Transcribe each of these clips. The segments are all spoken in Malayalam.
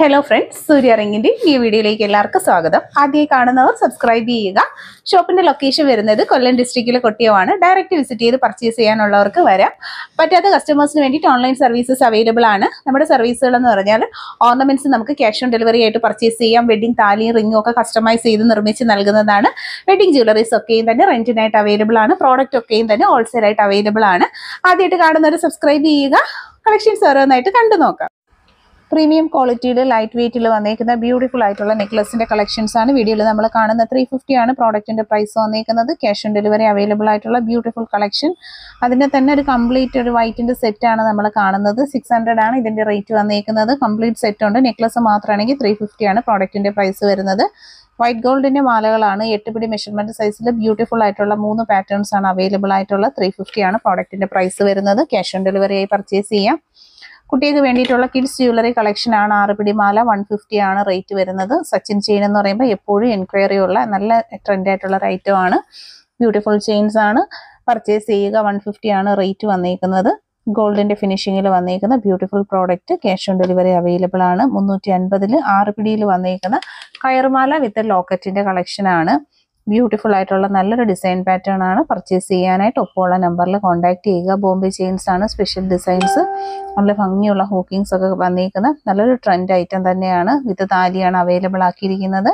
ഹലോ ഫ്രണ്ട്സ് സൂര്യ ഈ വീഡിയോയിലേക്ക് എല്ലാവർക്കും സ്വാഗതം ആദ്യമായി കാണുന്നവർ സബ്സ്ക്രൈബ് ചെയ്യുക ഷോപ്പിൻ്റെ ലൊക്കേഷൻ വരുന്നത് കൊല്ലം ഡിസ്ട്രിക്റ്റിലെ കൊട്ടിയമാണ് ഡയറക്റ്റ് വിസിറ്റ് ചെയ്ത് പർച്ചേസ് ചെയ്യാനുള്ളവർക്ക് വരാം പറ്റാത്ത കസ്റ്റമേഴ്സിന് വേണ്ടിയിട്ട് ഓൺലൈൻ സർവീസസ് അവൈലബിൾ ആണ് നമ്മുടെ സർവീസുകൾ എന്ന് പറഞ്ഞാൽ ഓർണമെൻറ്റ്സ് നമുക്ക് ക്യാഷ് ഓൺ ഡെലിവറി ആയിട്ട് പർച്ചേസ് ചെയ്യാം വെഡിങ് താലിയും റിങ്ങും ഒക്കെ കസ്റ്റമൈസ് ചെയ്ത് നിർമ്മിച്ച് നൽകുന്നതാണ് വെഡിങ് ജ്വല്ലറീസ് ഒക്കെയും തന്നെ റെൻറ്റിനായിട്ട് അവൈലബിൾ ആണ് പ്രോഡക്റ്റ് ഒക്കെയും തന്നെ ഹോൾസെയിലായിട്ട് അവൈലബിൾ ആണ് ആദ്യമായിട്ട് കാണുന്നവർ സബ്സ്ക്രൈബ് ചെയ്യുക കളക്ഷൻസ് ഓരോന്നായിട്ട് കണ്ടു നോക്കാം പ്രീമിയം ക്വാളിറ്റിയിൽ ലൈറ്റ് വെയിറ്റിൽ വന്നേക്കുന്ന ബ്യൂട്ടിഫുൾ ആയിട്ടുള്ള നെക്ലസിൻ്റെ കളക്ഷൻസ് ആണ് വീഡിയോയിൽ നമ്മൾ കാണുന്നത് ത്രീ ആണ് പ്രോഡക്റ്റിൻ്റെ പ്രൈസ് വന്നേക്കുന്നത് ക്യാഷ് ഓൺ ഡെലിവറി അവൈലബിൾ ആയിട്ടുള്ള ബ്യൂട്ടിഫുൾ കളക്ഷൻ അതിൻ്റെ തന്നെ ഒരു കംപ്ലീറ്റ് ഒരു വൈറ്റിൻ്റെ സെറ്റാണ് നമ്മൾ കാണുന്നത് സിക്സ് ആണ് ഇതിൻ്റെ റേറ്റ് വന്നേക്കുന്നത് കംപ്ലീറ്റ് സെറ്റ് ഉണ്ട് നെക്ലസ് മാത്രമാണെങ്കിൽ ത്രീ ആണ് പ്രോഡക്റ്റിൻ്റെ പ്രൈസ് വരുന്നത് വൈറ്റ് ഗോൾഡിൻ്റെ മാലകളാണ് എട്ട് പിടി മെഷർമെൻറ്റ് സൈസിൽ ബ്യൂട്ടിഫുൾ ആയിട്ടുള്ള മൂന്ന് പാറ്റേൺസ് ആണ് അവൈലബിൾ ആയിട്ടുള്ള ത്രീ ആണ് പ്രോഡക്റ്റിൻ്റെ പ്രൈസ് വരുന്നത് ക്യാഷ് ഓൺ ഡെലിവറി ആയി പർച്ചേസ് ചെയ്യാം കുട്ടികൾക്ക് വേണ്ടിയിട്ടുള്ള കിഡ്സ് ജ്വല്ലറി ആണ് ആറുപിടി മാല വൺ ഫിഫ്റ്റി ആണ് റേറ്റ് വരുന്നത് സച്ചിൻ ചെയിൻ എന്ന് പറയുമ്പോൾ എപ്പോഴും എൻക്വയറി ഉള്ള നല്ല ട്രെൻഡായിട്ടുള്ള ഒരു ഐറ്റം ആണ് ബ്യൂട്ടിഫുൾ ചെയിൻസ് ആണ് പർച്ചേസ് ചെയ്യുക വൺ ആണ് റേറ്റ് വന്നേക്കുന്നത് ഗോൾഡിന്റെ ഫിനിഷിങ്ങിൽ വന്നേക്കുന്ന beautiful product cash on delivery available ആണ് മുന്നൂറ്റി അൻപതിൽ ആറ് പിടിയിൽ വന്നേക്കുന്ന കയർമാല വിത്ത് ലോക്കറ്റിന്റെ ആണ് ബ്യൂട്ടിഫുൾ ആയിട്ടുള്ള നല്ലൊരു ഡിസൈൻ പാറ്റേൺ ആണ് പർച്ചേസ് ചെയ്യാനായിട്ട് ഒപ്പമുള്ള നമ്പറിൽ കോൺടാക്ട് ചെയ്യുക ബോംബെ ചെയിൻസ് ആണ് സ്പെഷ്യൽ ഡിസൈൻസ് നല്ല ഭംഗിയുള്ള ഹോക്കിങ്സ് ഒക്കെ വന്നിരിക്കുന്ന നല്ലൊരു ട്രെൻഡ് ഐറ്റം തന്നെയാണ് വിത്ത് താലിയാണ് അവൈലബിൾ ആക്കിയിരിക്കുന്നത്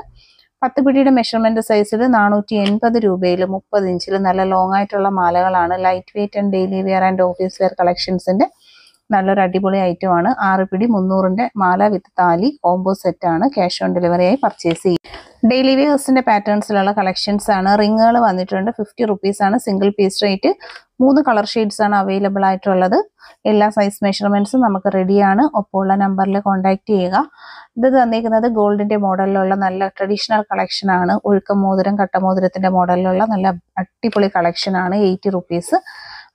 പത്ത് പിടിയുടെ മെഷർമെൻറ്റ് സൈസിൽ നാനൂറ്റി എൺപത് രൂപയിൽ മുപ്പത് ഇഞ്ചിൽ നല്ല ലോങ് ആയിട്ടുള്ള മാലകളാണ് light weight and daily wear and office wear കളക്ഷൻസിൻ്റെ നല്ലൊരു അടിപൊളി ഐറ്റമാണ് ആറ് പിടി മുന്നൂറിൻ്റെ മാല വിത്ത് താലി കോംബോ സെറ്റാണ് ക്യാഷ് ഓൺ ഡെലിവറിയായി പർച്ചേസ് ചെയ്യുക ഡെയിലി വെയേഴ്സിൻ്റെ പാറ്റേൺസിലുള്ള കളക്ഷൻസ് ആണ് റിങ്ങുകൾ വന്നിട്ടുണ്ട് ഫിഫ്റ്റി റുപ്പീസ് ആണ് സിംഗിൾ പീസ് റേറ്റ് മൂന്ന് കളർ ഷെയ്ഡ്സ് ആണ് അവൈലബിൾ ആയിട്ടുള്ളത് എല്ലാ സൈസ് മെഷർമെന്റ്സും നമുക്ക് റെഡിയാണ് ഒപ്പം ഉള്ള നമ്പറിൽ കോൺടാക്റ്റ് ചെയ്യുക ഇത് തന്നിരിക്കുന്നത് ഗോൾഡിന്റെ മോഡലിലുള്ള നല്ല ട്രഡീഷണൽ കളക്ഷൻ ആണ് ഒഴുക്ക മോതിരം കട്ടമോതിരത്തിൻ്റെ മോഡലിലുള്ള നല്ല അടിപൊളി കളക്ഷൻ ആണ് എയ്റ്റി റുപ്പീസ്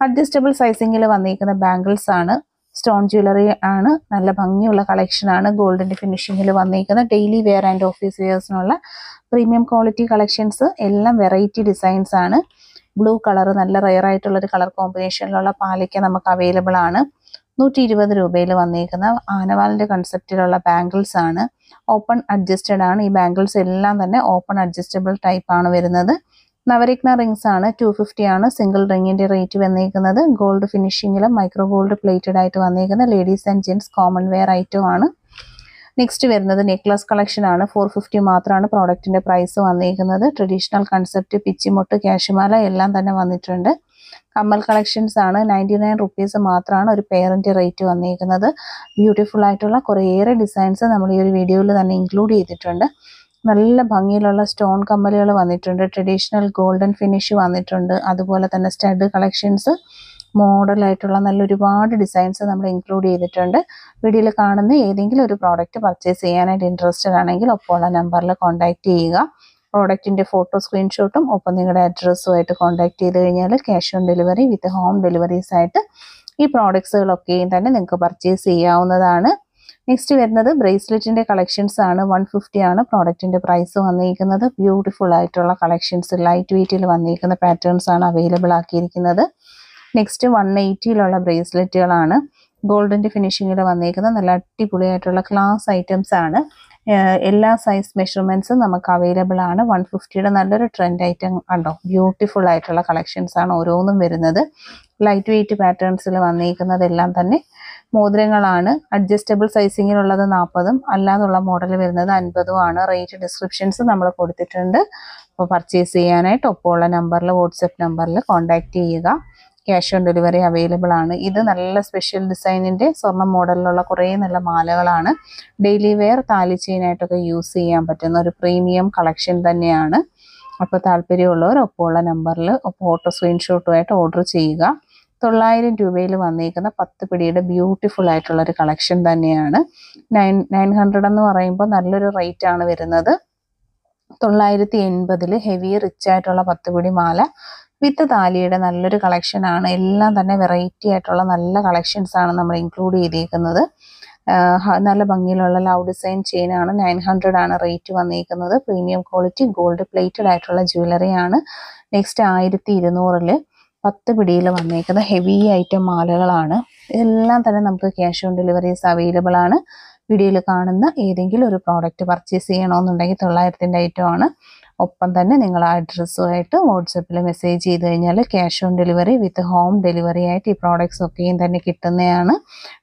അഡ്ജസ്റ്റബിൾ സൈസിങ്ങിൽ വന്നിരിക്കുന്ന ബാംഗിൾസ് ആണ് സ്റ്റോൺ ജ്വല്ലറി ആണ് നല്ല ഭംഗിയുള്ള കളക്ഷനാണ് ഗോൾഡിൻ്റെ ഫിനിഷിങ്ങിൽ വന്നിരിക്കുന്നത് ഡെയിലി വെയർ ആൻഡ് ഓഫീസ് വെയേഴ്സിനുള്ള പ്രീമിയം ക്വാളിറ്റി കളക്ഷൻസ് എല്ലാം വെറൈറ്റി ഡിസൈൻസ് ആണ് ബ്ലൂ കളർ നല്ല റയർ ആയിട്ടുള്ളൊരു കളർ കോമ്പിനേഷനിലുള്ള പാലയ്ക്ക് നമുക്ക് അവൈലബിൾ ആണ് നൂറ്റി ഇരുപത് രൂപയിൽ വന്നിരിക്കുന്ന ആനവാലിൻ്റെ കൺസെപ്റ്റിലുള്ള ബാംഗിൾസ് ആണ് ഓപ്പൺ അഡ്ജസ്റ്റഡ് ആണ് ഈ ബാംഗിൾസ് എല്ലാം തന്നെ ഓപ്പൺ അഡ്ജസ്റ്റബിൾ ടൈപ്പ് ആണ് വരുന്നത് നവരത്ന റിങ്സ് ആണ് ടു ഫിഫ്റ്റി ആണ് സിംഗിൾ റിങ്ങിന്റെ റേറ്റ് വന്നേക്കുന്നത് ഗോൾഡ് ഫിനിഷിങ്ങിലും മൈക്രോ ഗോൾഡ് പ്ലേറ്റഡ് ആയിട്ട് വന്നേക്കുന്ന ladies and gents common wear item ആണ് നെക്സ്റ്റ് വരുന്നത് നെക്ലസ് കളക്ഷൻ ആണ് ഫോർ ഫിഫ്റ്റി മാത്രമാണ് പ്രോഡക്റ്റിന്റെ പ്രൈസ് വന്നിരിക്കുന്നത് ട്രഡീഷണൽ കൺസെപ്റ്റ് പിച്ചിമുട്ട് കാശുമാല എല്ലാം തന്നെ വന്നിട്ടുണ്ട് കമ്മൽ കളക്ഷൻസ് ആണ് നയൻറ്റി നയൻ റുപ്പീസ് മാത്രമാണ് ഒരു പെയറിൻ്റെ റേറ്റ് വന്നിരിക്കുന്നത് ബ്യൂട്ടിഫുൾ ആയിട്ടുള്ള കുറേയേറെ ഡിസൈൻസ് നമ്മൾ ഈ ഒരു വീഡിയോയിൽ തന്നെ ഇൻക്ലൂഡ് ചെയ്തിട്ടുണ്ട് നല്ല ഭംഗിയിലുള്ള സ്റ്റോൺ കമ്മലുകൾ വന്നിട്ടുണ്ട് ട്രഡീഷണൽ ഗോൾഡൻ ഫിനിഷ് വന്നിട്ടുണ്ട് അതുപോലെ തന്നെ സ്റ്റഡ് കളക്ഷൻസ് മോഡലായിട്ടുള്ള നല്ല ഒരുപാട് ഡിസൈൻസ് നമ്മൾ ഇൻക്ലൂഡ് ചെയ്തിട്ടുണ്ട് വീഡിയോയിൽ കാണുന്ന ഏതെങ്കിലും ഒരു പ്രോഡക്റ്റ് പർച്ചേസ് ചെയ്യാനായിട്ട് ഇൻട്രസ്റ്റഡ് ആണെങ്കിൽ ഉള്ള നമ്പറിൽ കോൺടാക്റ്റ് ചെയ്യുക പ്രോഡക്റ്റിൻ്റെ ഫോട്ടോ സ്ക്രീൻഷോട്ടും ഒപ്പം നിങ്ങളുടെ അഡ്രസ്സുമായിട്ട് കോൺടാക്ട് ചെയ്ത് കഴിഞ്ഞാൽ cash on delivery with home deliveries ആയിട്ട് ഈ പ്രോഡക്ട്സുകളൊക്കെയും തന്നെ നിങ്ങൾക്ക് പർച്ചേസ് ചെയ്യാവുന്നതാണ് നെക്സ്റ്റ് വരുന്നത് ബ്രേസ്ലെറ്റിൻ്റെ കളക്ഷൻസ് ആണ് വൺ ഫിഫ്റ്റി ആണ് പ്രോഡക്റ്റിൻ്റെ പ്രൈസ് വന്നിരിക്കുന്നത് ബ്യൂട്ടിഫുൾ ആയിട്ടുള്ള കളക്ഷൻസ് ലൈറ്റ് വെയിറ്റിൽ വന്നിരിക്കുന്ന പാറ്റേൺസ് ആണ് അവൈലബിൾ ആക്കിയിരിക്കുന്നത് നെക്സ്റ്റ് വൺ എയ്റ്റിയിലുള്ള ബ്രേസ്ലെറ്റുകളാണ് ഗോൾഡിൻ്റെ ഫിനിഷിങ്ങിൽ വന്നിരിക്കുന്ന നല്ല അടിപൊളിയായിട്ടുള്ള ക്ലാസ് ഐറ്റംസ് ആണ് എല്ലാ സൈസ് മെഷർമെൻറ്റ്സും നമുക്ക് അവൈലബിൾ ആണ് വൺ ഫിഫ്റ്റിയുടെ നല്ലൊരു ട്രെൻഡ് ഐറ്റം ഉണ്ടോ ബ്യൂട്ടിഫുൾ ആയിട്ടുള്ള കളക്ഷൻസ് ആണ് ഓരോന്നും വരുന്നത് ലൈറ്റ് വെയിറ്റ് പാറ്റേൺസിൽ വന്നിരിക്കുന്നതെല്ലാം തന്നെ മോതിരങ്ങളാണ് അഡ്ജസ്റ്റബിൾ സൈസിങ്ങിനുള്ളത് നാൽപ്പതും അല്ലാതുള്ള മോഡൽ വരുന്നത് അൻപതും ആണ് റേറ്റ് ഡിസ്ക്രിപ്ഷൻസ് നമ്മൾ കൊടുത്തിട്ടുണ്ട് അപ്പോൾ പർച്ചേസ് ചെയ്യാനായിട്ട് ഒപ്പമുള്ള നമ്പറിൽ വാട്സപ്പ് നമ്പറിൽ കോൺടാക്റ്റ് ചെയ്യുക ക്യാഷ് ഓൺ ഡെലിവറി അവൈലബിൾ ആണ് ഇത് നല്ല സ്പെഷ്യൽ ഡിസൈനിൻ്റെ സ്വർണ്ണ മോഡലിലുള്ള കുറേ നല്ല മാലകളാണ് ഡെയിലി വെയർ താലി ചെയ്യാനായിട്ടൊക്കെ യൂസ് ചെയ്യാൻ പറ്റുന്ന ഒരു പ്രീമിയം കളക്ഷൻ തന്നെയാണ് അപ്പോൾ താല്പര്യമുള്ളവർ ഒപ്പമുള്ള നമ്പറിൽ ഫോട്ടോ സ്ക്രീൻഷോട്ടുമായിട്ട് ഓർഡർ ചെയ്യുക തൊള്ളായിരം രൂപയിൽ വന്നിരിക്കുന്ന പത്ത് പിടിയുടെ ബ്യൂട്ടിഫുൾ ആയിട്ടുള്ള ഒരു കളക്ഷൻ തന്നെയാണ് നയൻ നയൻ ഹൺഡ്രഡ് എന്ന് പറയുമ്പോൾ നല്ലൊരു റേറ്റ് ആണ് വരുന്നത് തൊള്ളായിരത്തി എൺപതിൽ ഹെവി റിച്ച് ആയിട്ടുള്ള പത്ത് പിടി മാല വിത്ത് താലിയുടെ നല്ലൊരു ആണ് എല്ലാം തന്നെ വെറൈറ്റി ആയിട്ടുള്ള നല്ല കളക്ഷൻസ് ആണ് നമ്മൾ ഇൻക്ലൂഡ് ചെയ്തിരിക്കുന്നത് നല്ല ഭംഗിയിലുള്ള ലൗഡ് ഡിസൈൻ ആണ് നയൻ ഹൺഡ്രഡ് ആണ് റേറ്റ് വന്നിരിക്കുന്നത് പ്രീമിയം ക്വാളിറ്റി ഗോൾഡ് പ്ലേറ്റഡ് ആയിട്ടുള്ള ജ്വല്ലറി ആണ് നെക്സ്റ്റ് ആയിരത്തി ഇരുന്നൂറിൽ പത്ത് പിടിയിൽ വന്നേക്കുന്ന ഹെവി ഐറ്റം മാലകളാണ് ഇതെല്ലാം തന്നെ നമുക്ക് ക്യാഷ് ഓൺ ഡെലിവറീസ് അവൈലബിൾ ആണ് വീഡിയോയിൽ കാണുന്ന ഏതെങ്കിലും ഒരു പ്രോഡക്റ്റ് പർച്ചേസ് ചെയ്യണമെന്നുണ്ടെങ്കിൽ തൊള്ളായിരത്തിൻ്റെ ആണ് ഒപ്പം തന്നെ നിങ്ങൾ ആ അഡ്രസ്സുമായിട്ട് വാട്സപ്പിൽ മെസ്സേജ് ചെയ്ത് കഴിഞ്ഞാൽ cash on delivery with home delivery ആയിട്ട് ഈ പ്രോഡക്ട്സ് ഒക്കെയും തന്നെ കിട്ടുന്നതാണ്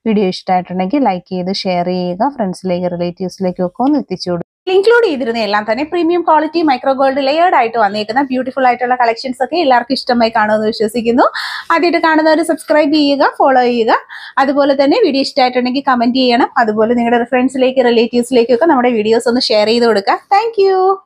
വീഡിയോ ഇഷ്ടമായിട്ടുണ്ടെങ്കിൽ ലൈക്ക് ചെയ്ത് ഷെയർ ചെയ്യുക ഫ്രണ്ട്സിലേക്ക് റിലേറ്റീവ്സിലേക്കൊക്കെ ഒന്ന് എത്തിച്ചു ഇൻക്ലൂഡ് ചെയ്തിരുന്ന എല്ലാം തന്നെ premium quality micro gold layered ആയിട്ട് വന്നേക്കുന്ന ബ്യൂട്ടിഫുൾ ആയിട്ടുള്ള കളക്ഷൻസ് ഒക്കെ എല്ലാവർക്കും ഇഷ്ടമായി കാണുമെന്ന് വിശ്വസിക്കുന്നു ആദ്യമായിട്ട് കാണുന്നവർ സബ്സ്ക്രൈബ് ചെയ്യുക ഫോളോ ചെയ്യുക അതുപോലെ തന്നെ വീഡിയോ ഇഷ്ടമായിട്ടുണ്ടെങ്കിൽ കമന്റ് ചെയ്യണം അതുപോലെ നിങ്ങളുടെ ഫ്രണ്ട്സിലേക്ക് റിലേറ്റീവ്സിലേക്കൊക്കെ നമ്മുടെ വീഡിയോസ് ഒന്ന് ഷെയർ ചെയ്ത് കൊടുക്കുക താങ്ക്